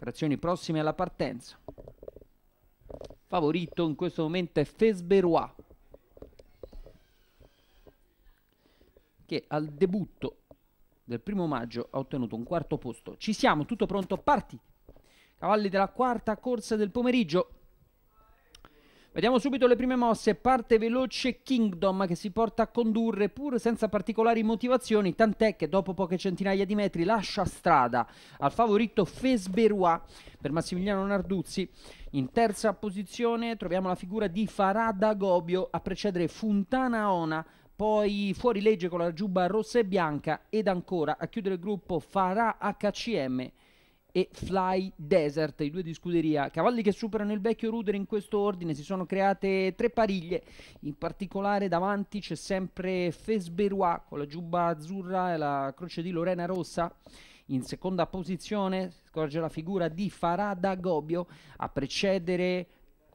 operazioni prossime alla partenza. Favorito in questo momento è Fesberois, che al debutto del primo maggio ha ottenuto un quarto posto. Ci siamo, tutto pronto, parti! Cavalli della quarta corsa del pomeriggio. Vediamo subito le prime mosse, parte veloce Kingdom che si porta a condurre pur senza particolari motivazioni, tant'è che dopo poche centinaia di metri lascia strada al favorito Fesberois per Massimiliano Narduzzi. In terza posizione troviamo la figura di Farada Gobio a precedere Fontana Ona, poi fuori legge con la giubba rossa e bianca ed ancora a chiudere il gruppo Farà HCM e Fly Desert, i due di scuderia. Cavalli che superano il vecchio Ruder in questo ordine, si sono create tre pariglie, in particolare davanti c'è sempre Fesberois con la giubba azzurra e la croce di Lorena Rossa. In seconda posizione scorge la figura di Farada Gobbio a precedere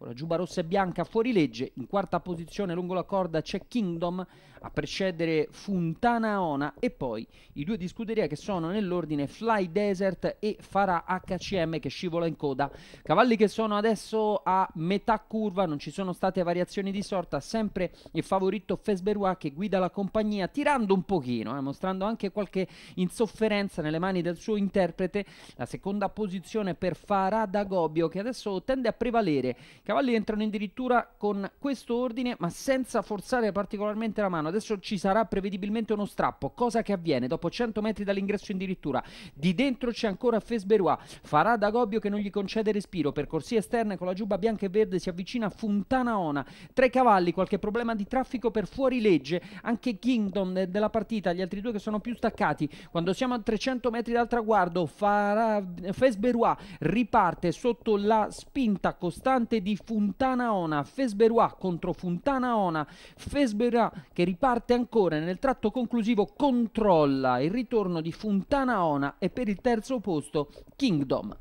con la giuba rossa e bianca fuori legge, in quarta posizione lungo la corda c'è Kingdom, a precedere Funtana Ona e poi i due di scuderia che sono nell'ordine Fly Desert e Farah HCM che scivola in coda. Cavalli che sono adesso a metà curva, non ci sono state variazioni di sorta, sempre il favorito Fesberois che guida la compagnia tirando un pochino, eh, mostrando anche qualche insofferenza nelle mani del suo interprete. La seconda posizione per Farah Dagobio che adesso tende a prevalere. Cavalli cavalli entrano addirittura con questo ordine ma senza forzare particolarmente la mano. Adesso ci sarà prevedibilmente uno strappo, cosa che avviene dopo 100 metri dall'ingresso addirittura. Di dentro c'è ancora Fesberois, farà Dagobbio che non gli concede respiro, per corsie esterne con la giubba bianca e verde si avvicina Fontana Ona. Tre cavalli, qualche problema di traffico per fuori legge, anche Kingdom eh, della partita, gli altri due che sono più staccati. Quando siamo a 300 metri dal traguardo, farà... Fesberois riparte sotto la spinta costante di Funtana Ona, Fesberuà contro Funtana Ona, Fesberuà che riparte ancora nel tratto conclusivo controlla il ritorno di Funtana Ona e per il terzo posto Kingdom.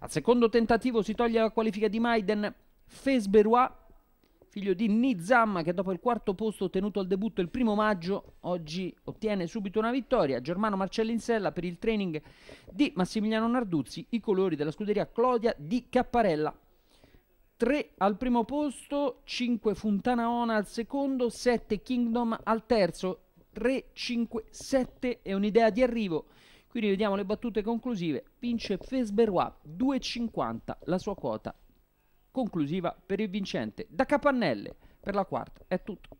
Al secondo tentativo si toglie la qualifica di Maiden, Fesberuà figlio di Nizam che dopo il quarto posto ottenuto al debutto il primo maggio oggi ottiene subito una vittoria Germano Marcellin Sella per il training di Massimiliano Narduzzi i colori della scuderia Clodia di Capparella 3 al primo posto, 5 Funtanaona al secondo, 7 Kingdom al terzo, 3, 5, 7 è un'idea di arrivo. Quindi vediamo le battute conclusive. Vince Fesberois 2,50 la sua quota conclusiva per il vincente. Da Capannelle per la quarta è tutto.